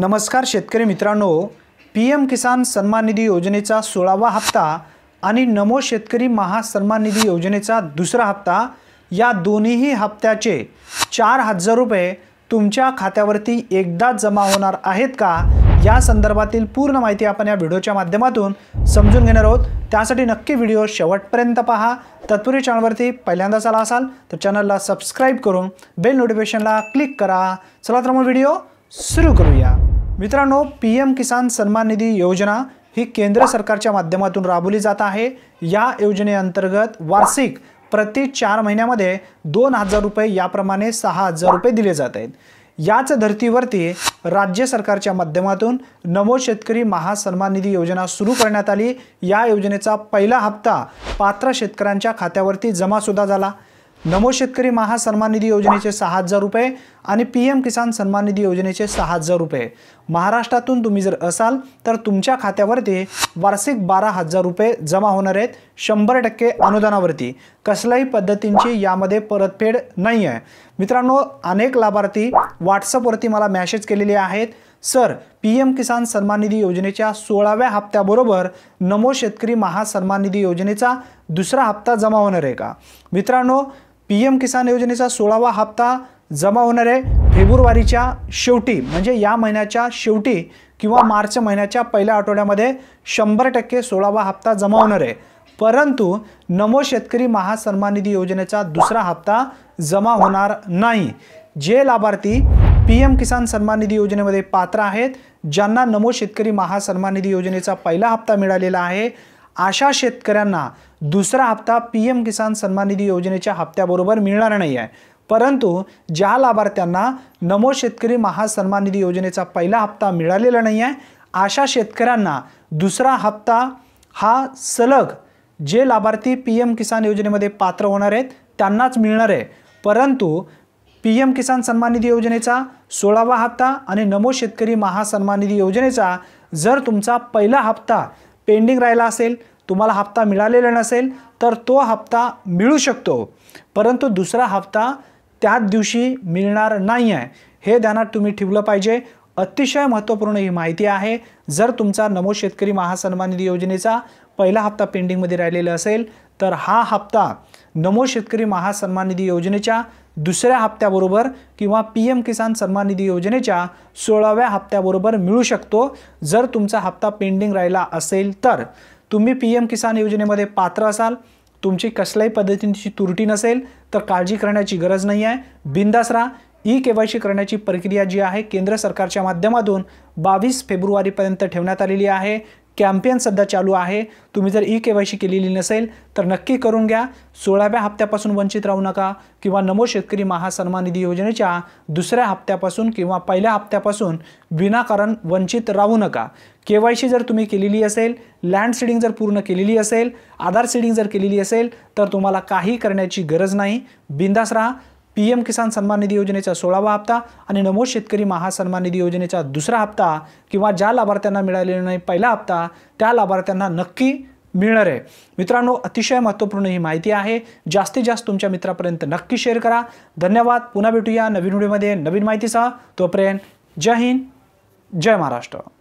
नमस्कार शेतकरी मित्रांनो पी एम किसान सन्मान निधी योजनेचा सोळावा हप्ता आणि नमो शेतकरी महासन्मान निधी योजनेचा दुसरा हप्ता या दोन्हीही हप्त्याचे चार हजार रुपये तुमच्या खात्यावरती एकदाच जमा होणार आहेत का या संदर्भातील पूर्ण माहिती आपण या व्हिडिओच्या माध्यमातून समजून घेणार आहोत त्यासाठी नक्की व्हिडिओ शेवटपर्यंत पहा तत्पूर्वी चॅनलवरती पहिल्यांदाच आला असाल तर चॅनलला सबस्क्राईब करून बेल नोटिफिकेशनला क्लिक करा चला तर मग व्हिडिओ सुरू करूया मित्रांनो पी एम किसान सन्मान निधी योजना ही केंद्र सरकारच्या माध्यमातून राबवली जात आहे या योजनेअंतर्गत वार्षिक प्रति चार महिन्यामध्ये दोन हजार रुपये याप्रमाणे सहा हजार रुपये दिले जात आहेत याच धर्तीवरती राज्य सरकारच्या माध्यमातून नमो शेतकरी महासन्मान निधी योजना सुरू करण्यात आली या योजनेचा पहिला हप्ता पात्र शेतकऱ्यांच्या खात्यावरती जमासुद्धा झाला नमो शेतकरी सन्मान निधी योजनेचे सहा हजार रुपये आणि पी एम किसान सन्मान निधी योजनेचे सहा हजार रुपये महाराष्ट्रातून तुम्ही जर असाल तर तुमच्या खात्यावरती वार्षिक बारा हजार रुपये जमा होणार आहेत शंभर टक्के अनुदानावरती कसल्याही पद्धतींची यामध्ये परतफेड नाही आहे मित्रांनो अनेक लाभार्थी व्हॉट्सअपवरती मला मॅसेज केलेले आहेत सर पी एम किसान सन्मान निधी योजनेच्या सोळाव्या हप्त्याबरोबर नमो शेतकरी सन्मान निधी योजनेचा दुसरा हप्ता जमा होणार आहे का मित्रांनो पी एम किसान योजनेचा सोळावा हप्ता जमा होणार आहे फेब्रुवारीच्या शेवटी म्हणजे या महिन्याच्या शेवटी किंवा मार्च महिन्याच्या पहिल्या आठवड्यामध्ये शंभर टक्के सोळावा हप्ता जमा होणार आहे परंतु नमो शेतकरी महासन्मान निधी योजनेचा दुसरा हप्ता जमा होणार नाही जे लाभार्थी पी एम किसान सन्मान निधी योजनेमध्ये पात्र आहेत ज्यांना नमो शेतकरी महासन्मान निधी योजनेचा पहिला हप्ता मिळालेला आहे अशा शेतकऱ्यांना दुसरा हप्ता पी एम किसान सन्मान निधी योजनेच्या हप्त्याबरोबर मिळणार नाही आहे परंतु ज्या लाभार्थ्यांना नमो शेतकरी महासन्मान निधी योजनेचा पहिला हप्ता मिळालेला नाही आहे अशा शेतकऱ्यांना दुसरा हप्ता हा सलग जे लाभार्थी पी एम किसान योजनेमध्ये पात्र होणार आहेत त्यांनाच मिळणार आहे परंतु पी एम किसान सन्मान निधी योजनेचा सोळावा हप्ता आणि नमो शेतकरी महासन्मान निधी योजनेचा जर तुमचा पहिला हप्ता पेंडिंग राहिला असेल तुम्हाला हप्ता मिळालेला नसेल तर तो हप्ता मिळू शकतो परंतु दुसरा हप्ता त्याच दिवशी मिळणार नाही आहे हे ध्यानात तुम्ही ठेवलं पाहिजे अतिशय महत्त्वपूर्ण ही माहिती आहे जर तुमचा नमो शेतकरी महासन्मान निधी योजनेचा पहिला हप्ता पेंडिंगमध्ये राहिलेला असेल तर हा हप्ता नमो शेतकरी महासन्मान निधी योजनेच्या दुसऱ्या हप्त्याबरोबर किंवा पी एम किसान सन्मान निधी योजनेच्या सोळाव्या हप्त्याबरोबर मिळू शकतो जर तुमचा हप्ता पेंडिंग राहिला असेल तर तुम्ही पी एम किसान योजनेमध्ये पात्र असाल तुमची कसल्याही पद्धतीची तुरटी नसेल तर काळजी करण्याची गरज नाही आहे बिंदास राहा ई के वाय सी करण्याची प्रक्रिया जी आहे केंद्र सरकारच्या माध्यमातून बावीस फेब्रुवारीपर्यंत ठेवण्यात आलेली आहे कॅम्पेन सध्या चालू आहे तुम्ही जर ई के वाय सी केलेली नसेल तर नक्की करून घ्या सोळाव्या हप्त्यापासून वंचित राहू नका किंवा नमो शेतकरी महासन्मान निधी योजनेच्या दुसऱ्या हप्त्यापासून किंवा पहिल्या हप्त्यापासून विनाकारण वंचित राहू नका के वाय सी जर तुम्ही केलेली असेल लँड सीडिंग जर पूर्ण केलेली असेल आधार सीडिंग जर केलेली असेल तर तुम्हाला काही करण्याची गरज नाही बिंदास राहा पी एम किसान सन्मान निधी योजनेचा सोळावा हप्ता आणि नमो शेतकरी महासन्मान निधी योजनेचा दुसरा हप्ता किंवा ज्या लाभार्थ्यांना मिळालेला नाही पहिला हप्ता त्या लाभार्थ्यांना नक्की मिळणार आहे मित्रांनो अतिशय महत्त्वपूर्ण ही माहिती आहे जास्तीत जास्त तुमच्या मित्रापर्यंत नक्की शेअर करा धन्यवाद पुन्हा भेटूया नवीन व्हिडिओमध्ये नवीन माहितीसह तोपर्यंत जय हिंद जय महाराष्ट्र